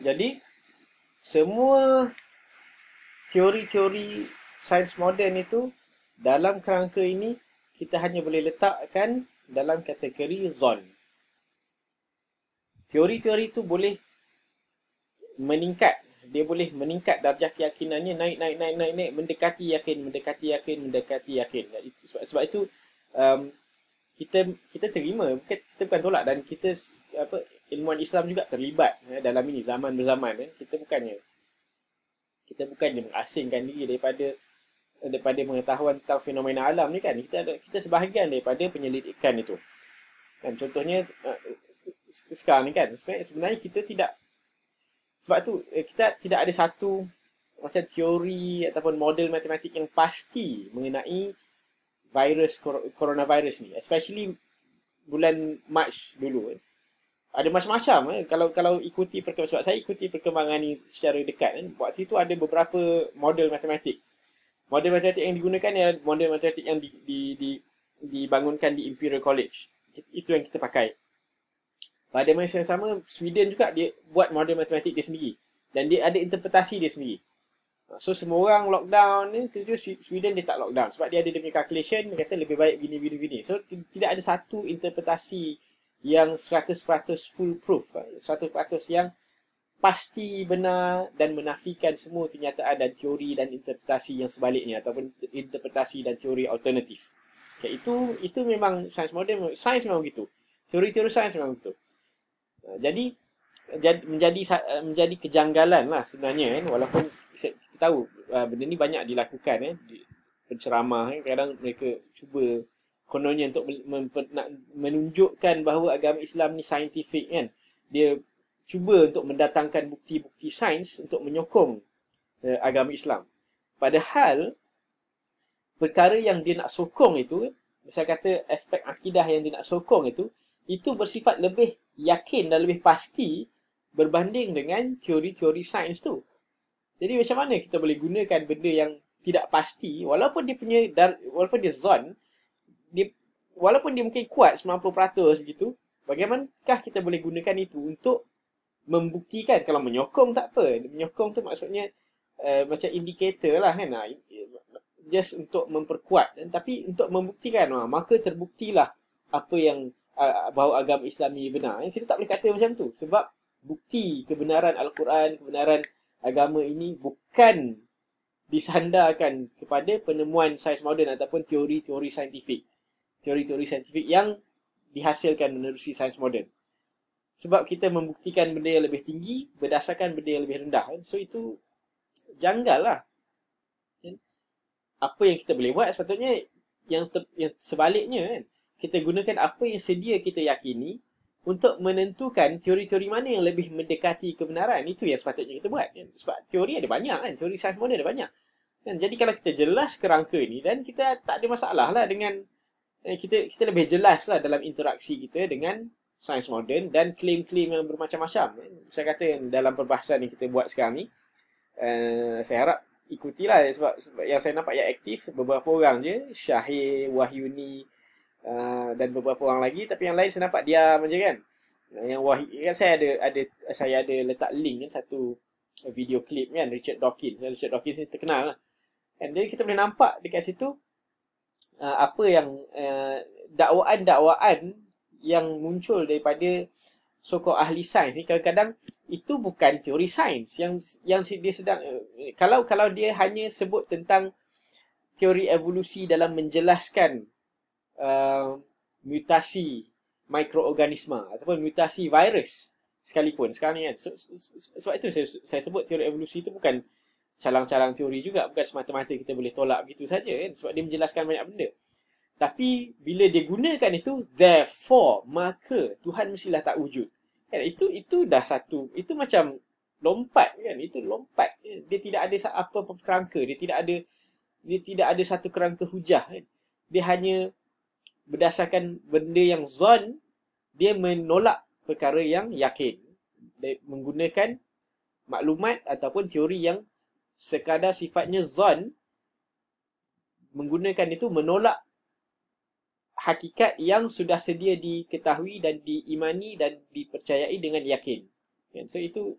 Jadi semua teori-teori sains moden itu dalam kerangka ini kita hanya boleh letakkan dalam kategori zon. Teori-teori itu boleh meningkat. Dia boleh meningkat darjah keyakinannya naik, naik, naik, naik, naik, mendekati yakin, mendekati yakin, mendekati yakin. Sebab, sebab itu um, kita kita terima, kita bukan tolak dan kita apa ilmuan Islam juga terlibat eh, dalam ini zaman berzaman eh. kita bukannya kita bukannya mengasingkan diri daripada eh, daripada pengetahuan tentang fenomena alam ni kan kita kita sebahagian daripada penyelidikan itu dan contohnya uh, sekarang ni kan sebenarnya, sebenarnya kita tidak sebab tu eh, kita tidak ada satu macam teori ataupun model matematik yang pasti mengenai virus coronavirus ni especially bulan March dulu eh ada macam-macam eh. kalau kalau ikuti perkembangan sebab saya ikuti perkembangan ini secara dekat kan eh. waktu itu ada beberapa model matematik model matematik yang digunakan ialah model matematik yang di, di, di dibangunkan di Imperial College itu yang kita pakai pada masa yang sama Sweden juga dia buat model matematik dia sendiri dan dia ada interpretasi dia sendiri so semua orang lockdown ni eh, tentu Sweden dia tak lockdown sebab dia ada dia punya calculation dia kata lebih baik gini gini gini so tidak ada satu interpretasi yang 100% full proof, 100% yang pasti benar dan menafikan semua kenyataan dan teori dan interpretasi yang sebaliknya ataupun interpretasi dan teori alternatif. Okay, itu itu memang sains moden, sains memang begitu. Teori-teori sains memang begitu. Eh, jadi menjadi eh, menjadi kejanggalan lah sebenarnya kan walaupun kita tahu benda ni banyak dilakukan eh penceramah kan kadang mereka cuba kononnya untuk menunjukkan bahawa agama Islam ni saintifik kan dia cuba untuk mendatangkan bukti-bukti sains untuk menyokong uh, agama Islam padahal perkara yang dia nak sokong itu saya kata aspek akidah yang dia nak sokong itu itu bersifat lebih yakin dan lebih pasti berbanding dengan teori-teori sains tu jadi macam mana kita boleh gunakan benda yang tidak pasti walaupun dia punya dar, walaupun dia zon dia walaupun dia mungkin kuat 90% gitu, bagaimanakah kita boleh gunakan itu untuk membuktikan kalau menyokong tak apa. Menyokong tu maksudnya uh, macam indikator lah kan. Ah, just untuk memperkuat tapi untuk membuktikan uh, maka terbuktilah apa yang uh, bahawa agama Islam ini benar. Kita tak boleh kata macam tu sebab bukti kebenaran al-Quran, kebenaran agama ini bukan disandarkan kepada penemuan sains moden ataupun teori-teori saintifik teori-teori saintifik yang dihasilkan menerusi sains moden. Sebab kita membuktikan benda yang lebih tinggi berdasarkan benda yang lebih rendah. Kan. So itu janggal lah. Kan? Apa yang kita boleh buat sepatutnya yang, ter, yang sebaliknya kan. Kita gunakan apa yang sedia kita yakini untuk menentukan teori-teori mana yang lebih mendekati kebenaran. Itu yang sepatutnya kita buat. Kan? Sebab teori ada banyak kan. Teori sains moden ada banyak. Kan? Jadi kalau kita jelas kerangka ni dan kita tak ada masalah lah dengan Eh, kita kita lebih jelas lah dalam interaksi kita dengan sains moden dan klaim-klaim yang bermacam-macam. Eh. Saya kata yang dalam perbahasan yang kita buat sekarang ni, uh, saya harap ikutilah sebab, sebab yang saya nampak yang aktif beberapa orang je, Syahir, Wahyuni uh, dan beberapa orang lagi tapi yang lain saya nampak dia macam kan. Yang Wahyuni kan saya ada ada saya ada letak link kan satu video klip kan Richard Dawkins. Richard Dawkins ni terkenal lah. And jadi kita boleh nampak dekat situ uh, apa yang uh, dakwaan-dakwaan yang muncul daripada sokong ahli sains ni kadang-kadang itu bukan teori sains yang yang dia sedang uh, kalau kalau dia hanya sebut tentang teori evolusi dalam menjelaskan uh, mutasi mikroorganisma ataupun mutasi virus sekalipun sekarang ni kan so, so, so, sebab itu saya, saya sebut teori evolusi itu bukan uh, calang-calang teori juga bukan semata-mata kita boleh tolak begitu saja kan sebab dia menjelaskan banyak benda tapi bila dia gunakan itu therefore maka Tuhan mestilah tak wujud kan itu itu dah satu itu macam lompat kan itu lompat dia tidak ada apa pun kerangka dia tidak ada dia tidak ada satu kerangka hujah kan dia hanya berdasarkan benda yang zon dia menolak perkara yang yakin dia menggunakan maklumat ataupun teori yang sekadar sifatnya zon menggunakan itu menolak hakikat yang sudah sedia diketahui dan diimani dan dipercayai dengan yakin. Yeah. Kan? So itu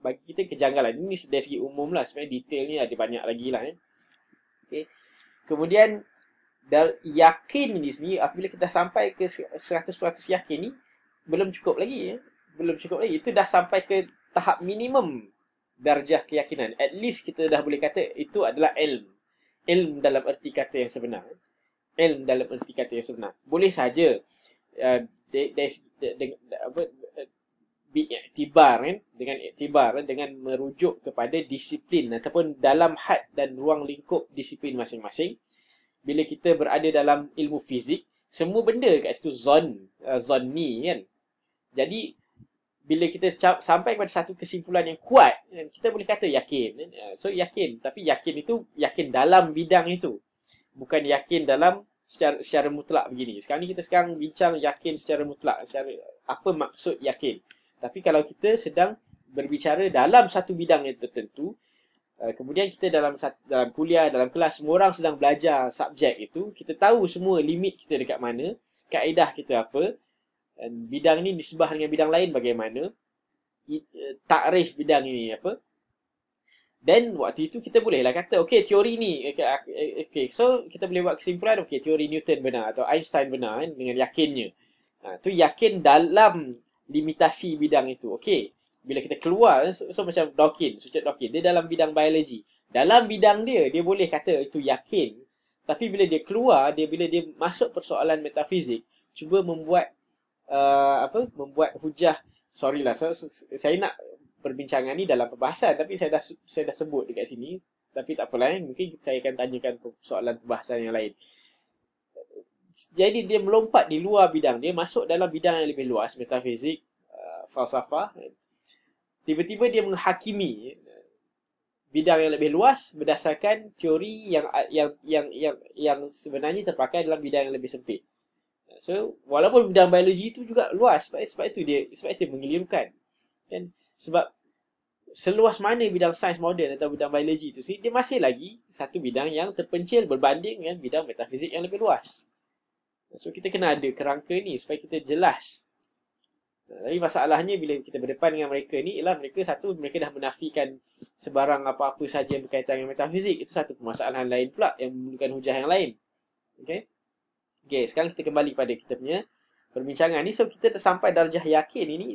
bagi kita kejanggalan. Ini dari segi umum lah. Sebenarnya detail ni ada banyak lagi lah. Eh. Kan? Okay. Kemudian dal yakin ni sendiri apabila kita sampai ke 100% yakin ni belum cukup lagi. Eh. Belum cukup lagi. Itu dah sampai ke tahap minimum darjah keyakinan. At least kita dah boleh kata itu adalah ilm. Ilm dalam erti kata yang sebenar. Ilm dalam erti kata yang sebenar. Boleh saja uh, apa kan? dengan iktibar dengan merujuk kepada disiplin ataupun dalam had dan ruang lingkup disiplin masing-masing bila kita berada dalam ilmu fizik semua benda kat situ zon uh, zon ni kan jadi bila kita sampai kepada satu kesimpulan yang kuat kita boleh kata yakin eh, so yakin tapi yakin itu yakin dalam bidang itu bukan yakin dalam secara secara mutlak begini sekarang ni kita sekarang bincang yakin secara mutlak secara apa maksud yakin tapi kalau kita sedang berbicara dalam satu bidang yang tertentu eh, kemudian kita dalam dalam kuliah dalam kelas semua orang sedang belajar subjek itu kita tahu semua limit kita dekat mana kaedah kita apa dan bidang ni disebah dengan bidang lain bagaimana eh, takrif bidang ini apa dan waktu itu kita bolehlah kata okey teori ni okey okay, so kita boleh buat kesimpulan okey teori Newton benar atau Einstein benar kan, dengan yakinnya ha, tu yakin dalam limitasi bidang itu okey bila kita keluar eh, so, so macam Dawkins Richard Dawkins dia dalam bidang biologi dalam bidang dia dia boleh kata itu yakin tapi bila dia keluar dia bila dia masuk persoalan metafizik cuba membuat uh, apa membuat hujah sorry lah so, saya nak perbincangan ni dalam perbahasan tapi saya dah saya dah sebut dekat sini tapi tak apalah eh. mungkin saya akan tanyakan soalan perbahasan yang lain jadi dia melompat di luar bidang dia masuk dalam bidang yang lebih luas metafizik uh, falsafah tiba-tiba dia menghakimi bidang yang lebih luas berdasarkan teori yang yang yang yang yang sebenarnya terpakai dalam bidang yang lebih sempit So walaupun bidang biologi itu juga luas sebab sebab itu dia sebab itu mengelirukan. Dan sebab seluas mana bidang sains moden atau bidang biologi itu sih dia masih lagi satu bidang yang terpencil berbanding dengan bidang metafizik yang lebih luas. So kita kena ada kerangka ni supaya kita jelas. Tapi masalahnya bila kita berdepan dengan mereka ni ialah mereka satu mereka dah menafikan sebarang apa-apa saja yang berkaitan dengan metafizik. Itu satu permasalahan lain pula yang memerlukan hujah yang lain. Okay? Okay, sekarang kita kembali pada kita punya perbincangan ni. So, kita dah sampai darjah yakin ini.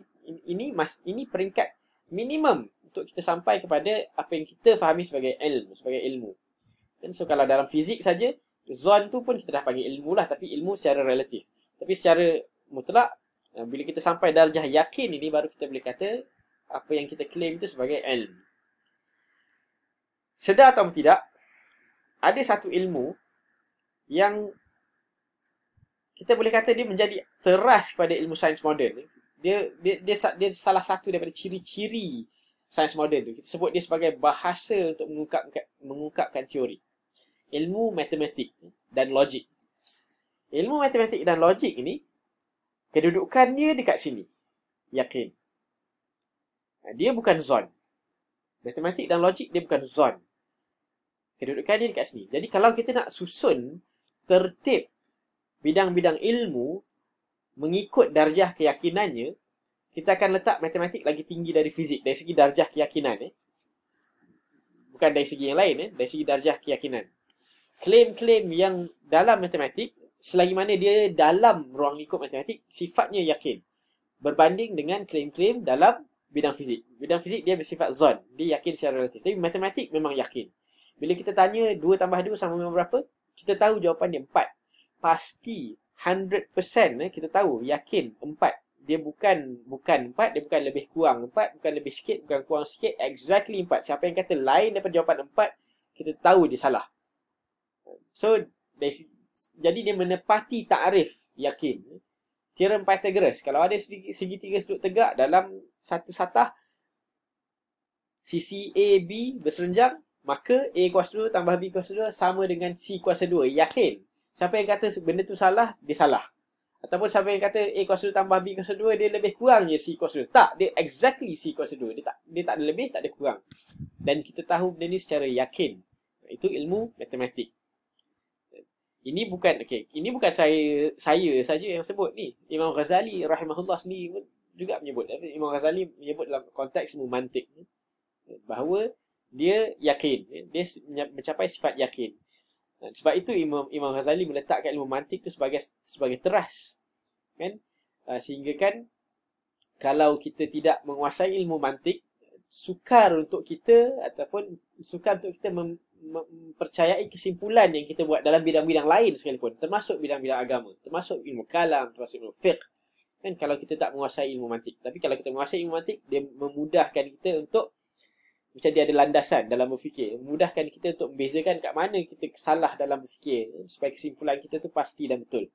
Ini mas, ini peringkat minimum untuk kita sampai kepada apa yang kita fahami sebagai ilmu. Sebagai ilmu. Dan so, kalau dalam fizik saja, zon tu pun kita dah panggil ilmu lah. Tapi ilmu secara relatif. Tapi secara mutlak, eh, bila kita sampai darjah yakin ini, baru kita boleh kata apa yang kita claim itu sebagai ilmu. Sedar atau tidak, ada satu ilmu yang kita boleh kata dia menjadi teras kepada ilmu sains moden dia, dia dia dia salah satu daripada ciri-ciri sains moden tu kita sebut dia sebagai bahasa untuk mengungkap mengungkapkan teori ilmu matematik dan logik ilmu matematik dan logik ini kedudukannya dekat sini yakin dia bukan zon matematik dan logik dia bukan zon kedudukannya dekat sini jadi kalau kita nak susun tertib bidang-bidang ilmu mengikut darjah keyakinannya, kita akan letak matematik lagi tinggi dari fizik dari segi darjah keyakinan. Eh. Bukan dari segi yang lain, eh. dari segi darjah keyakinan. Klaim-klaim yang dalam matematik, selagi mana dia dalam ruang lingkup matematik, sifatnya yakin. Berbanding dengan klaim-klaim dalam bidang fizik. Bidang fizik dia bersifat zon. Dia yakin secara relatif. Tapi matematik memang yakin. Bila kita tanya 2 tambah 2 sama dengan berapa, kita tahu jawapan dia 4 pasti 100% eh, kita tahu yakin empat dia bukan bukan empat dia bukan lebih kurang empat bukan lebih sikit bukan kurang sikit exactly empat siapa yang kata lain daripada jawapan empat kita tahu dia salah so jadi dia menepati takrif yakin empat pythagoras kalau ada segitiga sudut tegak dalam satu satah sisi a b berserenjang maka A kuasa 2 tambah B kuasa 2 sama dengan C kuasa 2 yakin siapa yang kata benda tu salah, dia salah. Ataupun siapa yang kata A eh, kuasa 2 tambah B kuasa 2, dia lebih kurang je C kuasa 2. Tak, dia exactly C kuasa 2. Dia tak, dia tak ada lebih, tak ada kurang. Dan kita tahu benda ni secara yakin. Itu ilmu matematik. Ini bukan okay, ini bukan saya saya saja yang sebut ni. Imam Ghazali rahimahullah sendiri pun juga menyebut. Imam Ghazali menyebut dalam konteks ilmu mantik ni bahawa dia yakin. Dia mencapai sifat yakin. Eh, sebab itu Imam Imam Ghazali meletakkan ilmu mantik tu sebagai sebagai teras. Kan? Eh, sehingga kan kalau kita tidak menguasai ilmu mantik sukar untuk kita ataupun sukar untuk kita mem, mempercayai kesimpulan yang kita buat dalam bidang-bidang lain sekalipun termasuk bidang-bidang agama termasuk ilmu kalam termasuk ilmu fiqh kan kalau kita tak menguasai ilmu mantik tapi kalau kita menguasai ilmu mantik dia memudahkan kita untuk macam dia ada landasan dalam berfikir. Memudahkan kita untuk membezakan kat mana kita salah dalam berfikir eh, supaya kesimpulan kita tu pasti dan betul.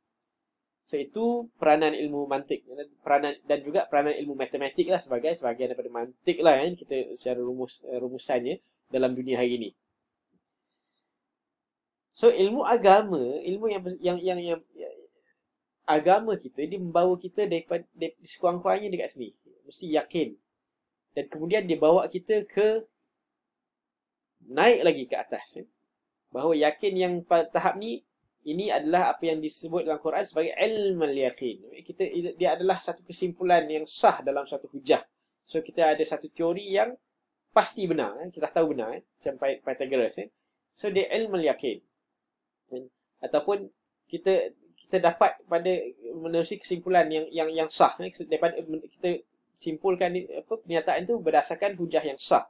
So itu peranan ilmu mantik peranan dan juga peranan ilmu matematik lah sebagai sebahagian daripada mantik lah kan kita secara rumus eh, rumusannya dalam dunia hari ini. So ilmu agama, ilmu yang yang yang, yang agama kita dia membawa kita daripada, daripada sekurang-kurangnya dekat sini. Mesti yakin dan kemudian dia bawa kita ke naik lagi ke atas ya. bahawa yakin yang pada tahap ni ini adalah apa yang disebut dalam Quran sebagai ilmu yakin kita dia adalah satu kesimpulan yang sah dalam satu hujah so kita ada satu teori yang pasti benar ya. kita tahu benar ya. sampai Pythagoras ya. so dia ilmu yakin ya. ataupun kita kita dapat pada menerusi kesimpulan yang yang yang sah ya. daripada kita simpulkan apa pernyataan itu berdasarkan hujah yang sah.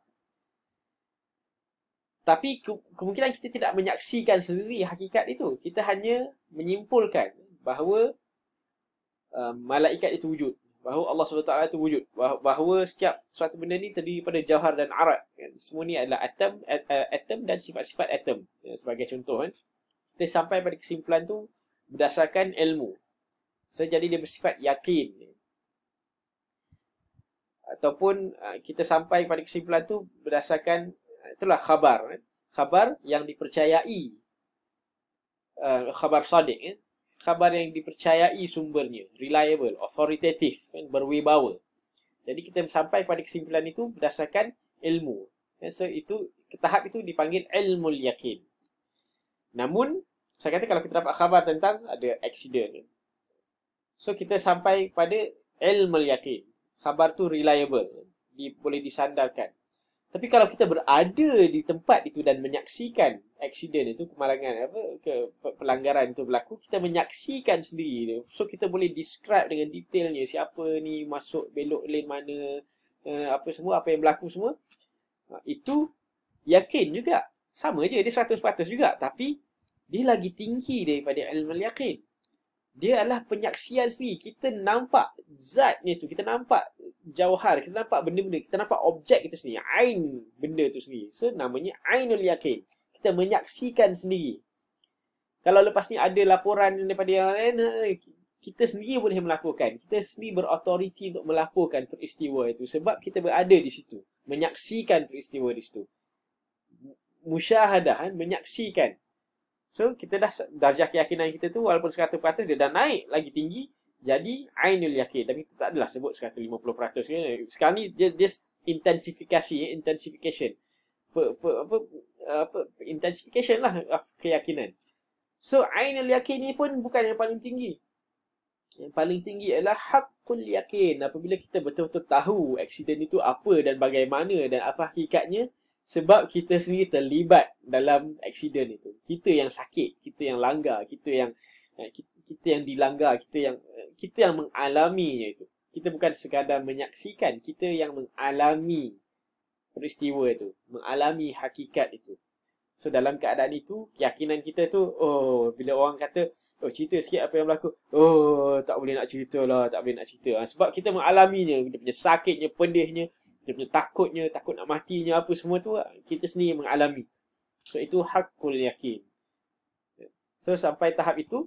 Tapi ke- kemungkinan kita tidak menyaksikan sendiri hakikat itu. Kita hanya menyimpulkan bahawa uh, malaikat itu wujud. Bahawa Allah SWT itu wujud. Bah- bahawa setiap suatu benda ini terdiri daripada jauhar dan arat. Kan? Semua ni adalah atom, at- atom dan sifat-sifat atom. Ya, sebagai contoh kan. Kita sampai pada kesimpulan tu berdasarkan ilmu. Sejadi so, dia bersifat yakin ataupun uh, kita sampai pada kesimpulan tu berdasarkan uh, itulah khabar eh. khabar yang dipercayai uh, khabar sadiq eh. khabar yang dipercayai sumbernya reliable authoritative kan, berwibawa jadi kita sampai pada kesimpulan itu berdasarkan ilmu eh, so itu tahap itu dipanggil ilmu yakin namun saya kata kalau kita dapat khabar tentang ada accident so kita sampai pada ilmu yakin khabar tu reliable di, boleh disandarkan tapi kalau kita berada di tempat itu dan menyaksikan accident itu kemalangan apa ke pelanggaran itu berlaku kita menyaksikan sendiri tu. so kita boleh describe dengan detailnya siapa ni masuk belok lane mana eh, apa semua apa yang berlaku semua ha, itu yakin juga sama je dia 100% juga tapi dia lagi tinggi daripada ilmu yakin dia adalah penyaksian sendiri. Kita nampak zat ni tu. Kita nampak jauhar. Kita nampak benda-benda. Kita nampak objek itu sendiri. Ain benda tu sendiri. So, namanya Ainul Yakin. Kita menyaksikan sendiri. Kalau lepas ni ada laporan daripada yang lain, eh, kita sendiri boleh melakukan. Kita sendiri berautoriti untuk melaporkan peristiwa itu. Sebab kita berada di situ. Menyaksikan peristiwa di situ. Musyahadah, eh, menyaksikan. So kita dah darjah keyakinan kita tu walaupun 100% dia dah naik lagi tinggi jadi ainul yakin tapi kita tak adalah sebut 150% ke sekarang ni dia just intensifikasi eh, intensification apa apa apa, apa intensification lah keyakinan so ainul yakin ni pun bukan yang paling tinggi yang paling tinggi ialah hakul yakin apabila kita betul-betul tahu accident itu apa dan bagaimana dan apa hakikatnya sebab kita sendiri terlibat dalam accident itu kita yang sakit kita yang langgar kita yang eh, kita yang dilanggar kita yang eh, kita yang mengalaminya itu kita bukan sekadar menyaksikan kita yang mengalami peristiwa itu mengalami hakikat itu so dalam keadaan itu keyakinan kita tu oh bila orang kata oh cerita sikit apa yang berlaku oh tak boleh nak cerita lah tak boleh nak cerita ah, sebab kita mengalaminya kita punya sakitnya pendihnya dia punya takutnya, takut nak matinya apa semua tu kita sendiri mengalami. So itu hak hakul yakin. So sampai tahap itu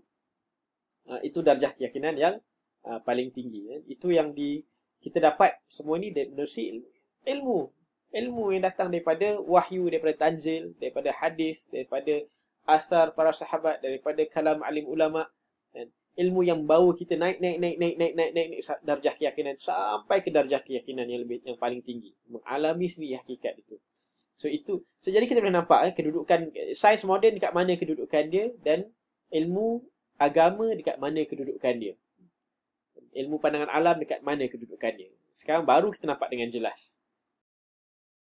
uh, itu darjah keyakinan yang uh, paling tinggi. Ya. Itu yang di kita dapat semua ni dari ilmu. Ilmu yang datang daripada wahyu, daripada tanzil, daripada hadis, daripada asar para sahabat, daripada kalam alim ulama' ilmu yang bawa kita naik naik naik naik naik naik naik, naik darjah keyakinan sampai ke darjah keyakinan yang lebih yang paling tinggi mengalami sendiri hakikat itu so itu so jadi kita boleh nampak eh, kedudukan sains moden dekat mana kedudukan dia dan ilmu agama dekat mana kedudukan dia ilmu pandangan alam dekat mana kedudukan dia sekarang baru kita nampak dengan jelas